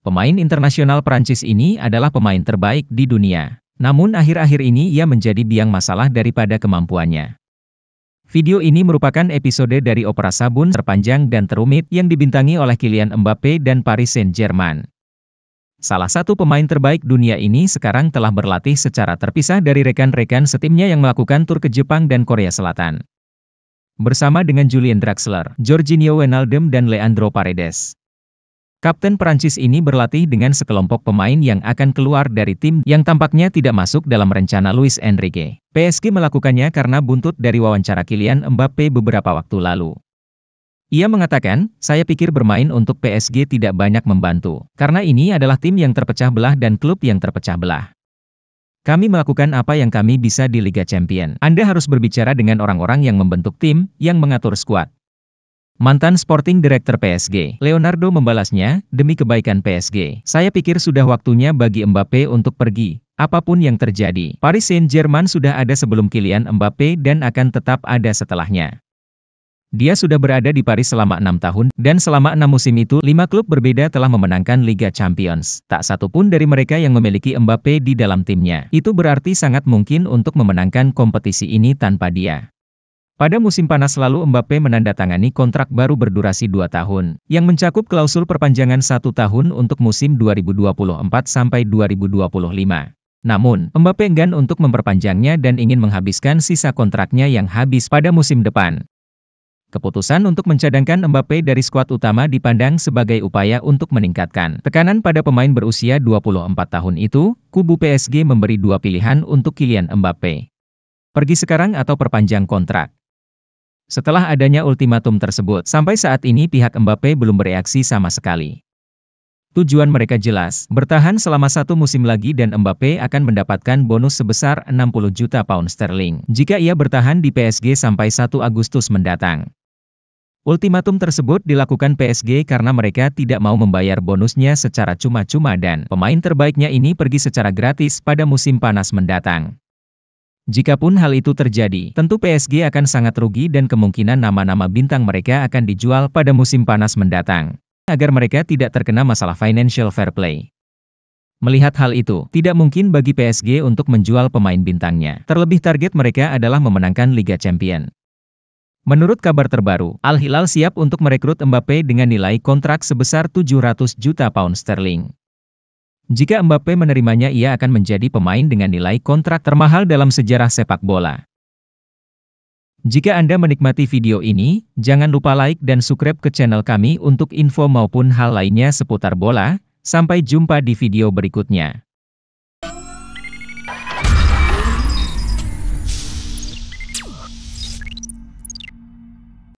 Pemain internasional Prancis ini adalah pemain terbaik di dunia. Namun akhir-akhir ini ia menjadi biang masalah daripada kemampuannya. Video ini merupakan episode dari opera sabun terpanjang dan terumit yang dibintangi oleh Kylian Mbappe dan Paris Saint-Germain. Salah satu pemain terbaik dunia ini sekarang telah berlatih secara terpisah dari rekan-rekan setimnya yang melakukan tur ke Jepang dan Korea Selatan. Bersama dengan Julian Draxler, Jorginho Wijnaldum dan Leandro Paredes. Kapten Perancis ini berlatih dengan sekelompok pemain yang akan keluar dari tim yang tampaknya tidak masuk dalam rencana Luis Enrique. PSG melakukannya karena buntut dari wawancara Kylian Mbappe beberapa waktu lalu. Ia mengatakan, saya pikir bermain untuk PSG tidak banyak membantu, karena ini adalah tim yang terpecah belah dan klub yang terpecah belah. Kami melakukan apa yang kami bisa di Liga Champion. Anda harus berbicara dengan orang-orang yang membentuk tim, yang mengatur skuad, Mantan Sporting Director PSG, Leonardo membalasnya, demi kebaikan PSG. Saya pikir sudah waktunya bagi Mbappe untuk pergi. Apapun yang terjadi, Paris Saint-Germain sudah ada sebelum Kylian Mbappe dan akan tetap ada setelahnya. Dia sudah berada di Paris selama enam tahun, dan selama enam musim itu, lima klub berbeda telah memenangkan Liga Champions. Tak satu pun dari mereka yang memiliki Mbappe di dalam timnya. Itu berarti sangat mungkin untuk memenangkan kompetisi ini tanpa dia. Pada musim panas lalu Mbappe menandatangani kontrak baru berdurasi 2 tahun, yang mencakup klausul perpanjangan satu tahun untuk musim 2024 sampai 2025. Namun, Mbappe enggan untuk memperpanjangnya dan ingin menghabiskan sisa kontraknya yang habis pada musim depan. Keputusan untuk mencadangkan Mbappe dari skuad utama dipandang sebagai upaya untuk meningkatkan tekanan pada pemain berusia 24 tahun itu, kubu PSG memberi dua pilihan untuk Kylian Mbappe. Pergi sekarang atau perpanjang kontrak. Setelah adanya ultimatum tersebut, sampai saat ini pihak Mbappe belum bereaksi sama sekali. Tujuan mereka jelas, bertahan selama satu musim lagi dan Mbappe akan mendapatkan bonus sebesar 60 juta pound sterling jika ia bertahan di PSG sampai 1 Agustus mendatang. Ultimatum tersebut dilakukan PSG karena mereka tidak mau membayar bonusnya secara cuma-cuma dan pemain terbaiknya ini pergi secara gratis pada musim panas mendatang. Jikapun hal itu terjadi, tentu PSG akan sangat rugi dan kemungkinan nama-nama bintang mereka akan dijual pada musim panas mendatang, agar mereka tidak terkena masalah financial fair play. Melihat hal itu, tidak mungkin bagi PSG untuk menjual pemain bintangnya. Terlebih target mereka adalah memenangkan Liga Champion. Menurut kabar terbaru, Al Hilal siap untuk merekrut Mbappe dengan nilai kontrak sebesar 700 juta pound sterling. Jika Mbappe menerimanya ia akan menjadi pemain dengan nilai kontrak termahal dalam sejarah sepak bola. Jika Anda menikmati video ini, jangan lupa like dan subscribe ke channel kami untuk info maupun hal lainnya seputar bola. Sampai jumpa di video berikutnya.